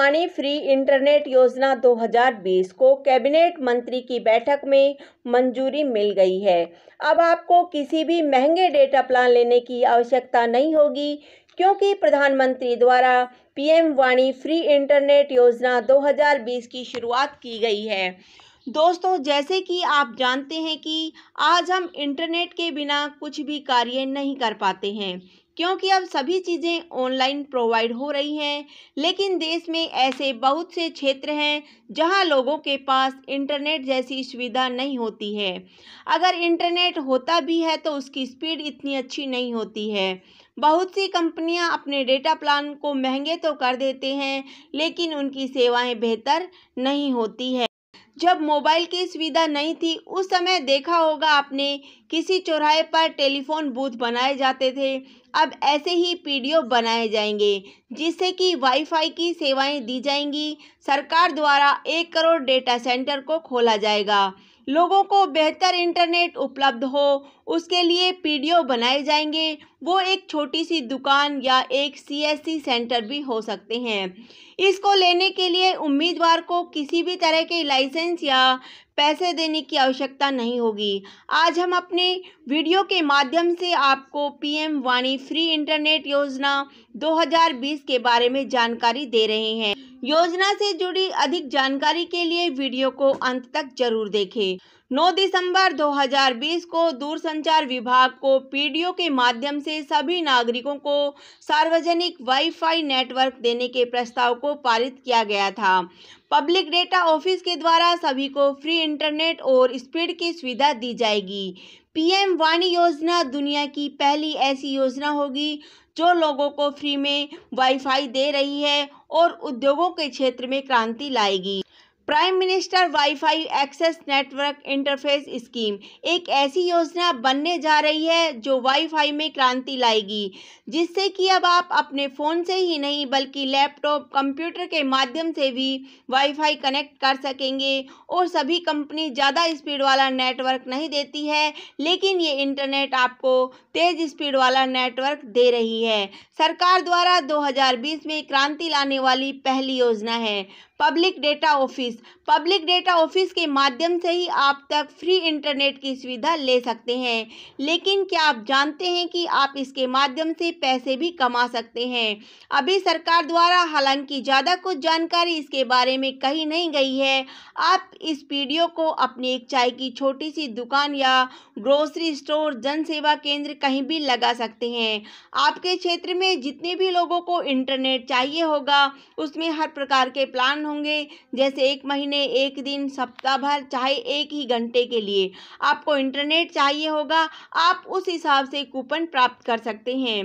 Bhavani free internet योजना 2020 को cabinet मंत्री की बैठक में मंजूरी मिल गई है अब आपको किसी भी महंगे डेटा प्लान लेने की आवश्यकता नहीं होगी क्योंकि प्रधानमंत्री द्वारा पीएम वाणी फ्री इंटरनेट योजना 2020 की शुरुआत की गई है दोस्तों जैसे कि आप जानते हैं कि आज हम इंटरनेट के बिना कुछ भी कार्य नहीं कर पाते हैं क्योंकि अब सभी चीज़ें ऑनलाइन प्रोवाइड हो रही हैं लेकिन देश में ऐसे बहुत से क्षेत्र हैं जहां लोगों के पास इंटरनेट जैसी सुविधा नहीं होती है अगर इंटरनेट होता भी है तो उसकी स्पीड इतनी अच्छी नहीं होती है बहुत सी कंपनियां अपने डेटा प्लान को महंगे तो कर देते हैं लेकिन उनकी सेवाएं बेहतर नहीं होती है जब मोबाइल की सुविधा नहीं थी उस समय देखा होगा आपने किसी चौराहे पर टेलीफोन बूथ बनाए जाते थे अब ऐसे ही पीडीओ बनाए जाएंगे जिससे कि वाईफाई की सेवाएं दी जाएंगी सरकार द्वारा एक करोड़ डेटा सेंटर को खोला जाएगा लोगों को बेहतर इंटरनेट उपलब्ध हो उसके लिए पीडीओ बनाए जाएंगे वो एक छोटी सी दुकान या एक सीएससी सेंटर भी हो सकते हैं इसको लेने के लिए उम्मीदवार को किसी भी तरह के लाइसेंस या पैसे देने की आवश्यकता नहीं होगी आज हम अपने वीडियो के माध्यम से आपको पीएम वाणी फ्री इंटरनेट योजना 2020 के बारे में जानकारी दे रहे हैं योजना से जुड़ी अधिक जानकारी के लिए वीडियो को अंत तक जरूर देखें 9 दिसंबर 2020 को दूरसंचार विभाग को पीडीओ के माध्यम से सभी नागरिकों को सार्वजनिक वाईफाई नेटवर्क देने के प्रस्ताव को पारित किया गया था पब्लिक डेटा ऑफिस के द्वारा सभी को फ्री इंटरनेट और स्पीड की सुविधा दी जाएगी पीएम वाणी योजना दुनिया की पहली ऐसी योजना होगी जो लोगों को फ्री में वाईफाई दे रही है और उद्योगों के क्षेत्र में क्रांति लाएगी prime minister wifi access network interface scheme एक ऐसी योजना बनने जा रही है जो वाईफाई में क्रांति लाएगी जिससे कि अब आप अपने फ़ोन से ही नहीं बल्कि लैपटॉप कंप्यूटर के माध्यम से भी वाईफाई कनेक्ट कर सकेंगे और सभी कंपनी ज़्यादा स्पीड वाला नेटवर्क नहीं देती है लेकिन ये इंटरनेट आपको तेज़ स्पीड वाला नेटवर्क दे रही है सरकार द्वारा दो में क्रांति लाने वाली पहली योजना है public data office public data office के माध्यम से ही आप तक फ्री इंटरनेट की सुविधा ले सकते हैं लेकिन क्या आप जानते हैं कि आप इसके माध्यम से पैसे भी कमा सकते हैं अभी सरकार द्वारा हालांकि ज़्यादा कुछ जानकारी इसके बारे में कही नहीं गई है आप इस वीडियो को अपनी एक चाय की छोटी सी दुकान या ग्रोसरी स्टोर जन सेवा केंद्र कहीं भी लगा सकते हैं आपके क्षेत्र में जितने भी लोगों को इंटरनेट चाहिए होगा उसमें हर प्रकार के प्लान होंगे जैसे एक महीने एक दिन सप्ताह भर चाहे एक ही घंटे के लिए आपको इंटरनेट चाहिए होगा आप उस हिसाब से कूपन प्राप्त कर सकते हैं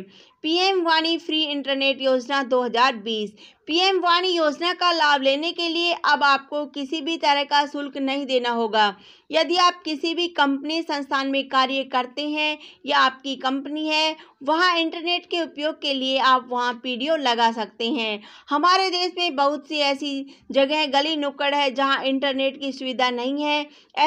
पीएम वाणी फ्री इंटरनेट योजना 2020 पीएम वाणी योजना का लाभ लेने के लिए अब आपको किसी भी तरह का शुल्क नहीं देना होगा यदि आप किसी भी कंपनी संस्थान में कार्य करते हैं या आपकी कंपनी है वहां इंटरनेट के उपयोग के लिए आप वहां पीडीओ लगा सकते हैं हमारे देश में बहुत सी ऐसी जगह गली नुक्कड़ है जहाँ इंटरनेट की सुविधा नहीं है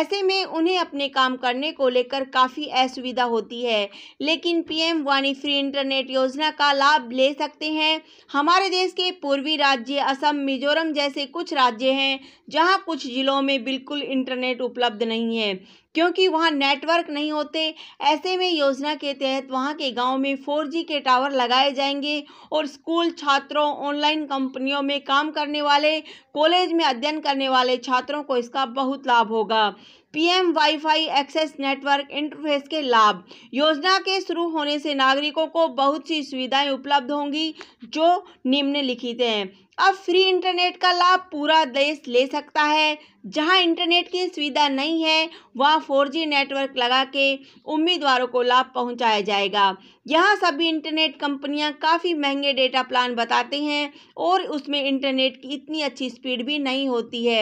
ऐसे में उन्हें अपने काम करने को लेकर काफ़ी असुविधा होती है लेकिन पीएम वाणी फ्री इंटरनेट योजना योजना का लाभ ले सकते हैं हमारे देश के पूर्वी राज्य असम मिजोरम जैसे कुछ राज्य हैं जहां कुछ जिलों में बिल्कुल इंटरनेट उपलब्ध नहीं है क्योंकि वहाँ नेटवर्क नहीं होते ऐसे में योजना के तहत वहाँ के गाँव में फोर के टावर लगाए जाएंगे और स्कूल छात्रों ऑनलाइन कंपनियों में काम करने वाले कॉलेज में अध्ययन करने वाले छात्रों को इसका बहुत लाभ होगा PM wifi access network interface के लाभ योजना के शुरू होने से नागरिकों को बहुत सी सुविधाएं उपलब्ध होंगी जो निम्नलिखित हैं अब फ्री इंटरनेट का लाभ पूरा देश ले सकता है जहां इंटरनेट की सुविधा नहीं है वहां 4G नेटवर्क लगा के उम्मीदवारों को लाभ पहुंचाया जाएगा यहाँ सभी इंटरनेट कंपनियाँ काफ़ी महंगे डेटा प्लान बताते हैं और उसमें इंटरनेट की इतनी अच्छी स्पीड भी नहीं होती है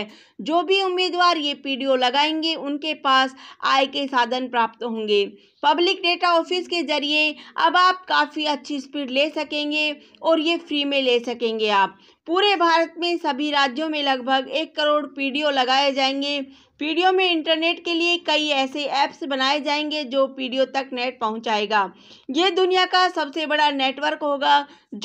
जो भी उम्मीदवार ये पीडीओ लगाएंगे उनके पास आय के साधन प्राप्त होंगे पब्लिक डेटा ऑफिस के ज़रिए अब आप काफ़ी अच्छी स्पीड ले सकेंगे और ये फ्री में ले सकेंगे आप पूरे भारत में सभी राज्यों में लगभग एक करोड़ पीडीओ लगाए जाएंगे पीडीओ में इंटरनेट के लिए कई ऐसे ऐप्स बनाए जाएंगे जो पीडियो तक नेट पहुंचाएगा ये दुनिया का सबसे बड़ा नेटवर्क होगा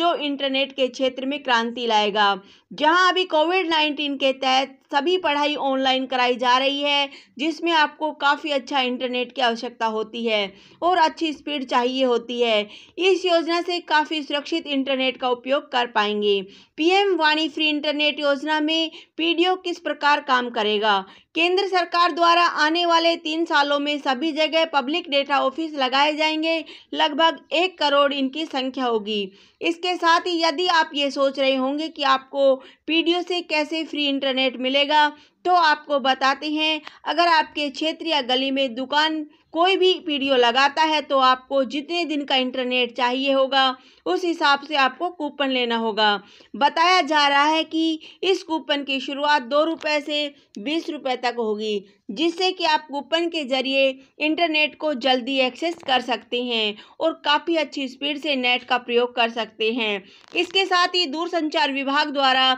जो इंटरनेट के क्षेत्र में क्रांति लाएगा जहां अभी कोविड नाइन्टीन के तहत सभी पढ़ाई ऑनलाइन कराई जा रही है जिसमें आपको काफ़ी अच्छा इंटरनेट की आवश्यकता होती है और अच्छी स्पीड चाहिए होती है इस योजना से काफ़ी सुरक्षित इंटरनेट का उपयोग कर पाएंगे पीएम वाणी फ्री इंटरनेट योजना में पीडीओ किस प्रकार काम करेगा केंद्र सरकार द्वारा आने वाले तीन सालों में सभी जगह पब्लिक डेटा ऑफिस लगाए जाएंगे लगभग एक करोड़ इनकी संख्या होगी इसके साथ ही यदि आप ये सोच रहे होंगे कि आपको पीडीओ से कैसे फ्री इंटरनेट मिलेगा तो आपको बताते हैं अगर आपके क्षेत्र या गली में दुकान कोई भी पीडीओ लगाता है तो आपको जितने दिन का इंटरनेट चाहिए होगा उस हिसाब से आपको कूपन लेना होगा बताया जा रहा है कि इस कूपन की शुरुआत दो रुपये से बीस रुपये तक होगी जिससे कि आप कूपन के ज़रिए इंटरनेट को जल्दी एक्सेस कर सकते हैं और काफ़ी अच्छी स्पीड से नेट का प्रयोग कर सकते हैं इसके साथ ही दूरसंचार विभाग द्वारा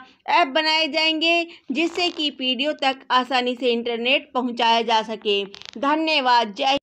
ऐप बनाए जाएंगे जिससे कि पी तक आसानी से इंटरनेट पहुंचाया जा सके धन्यवाद जय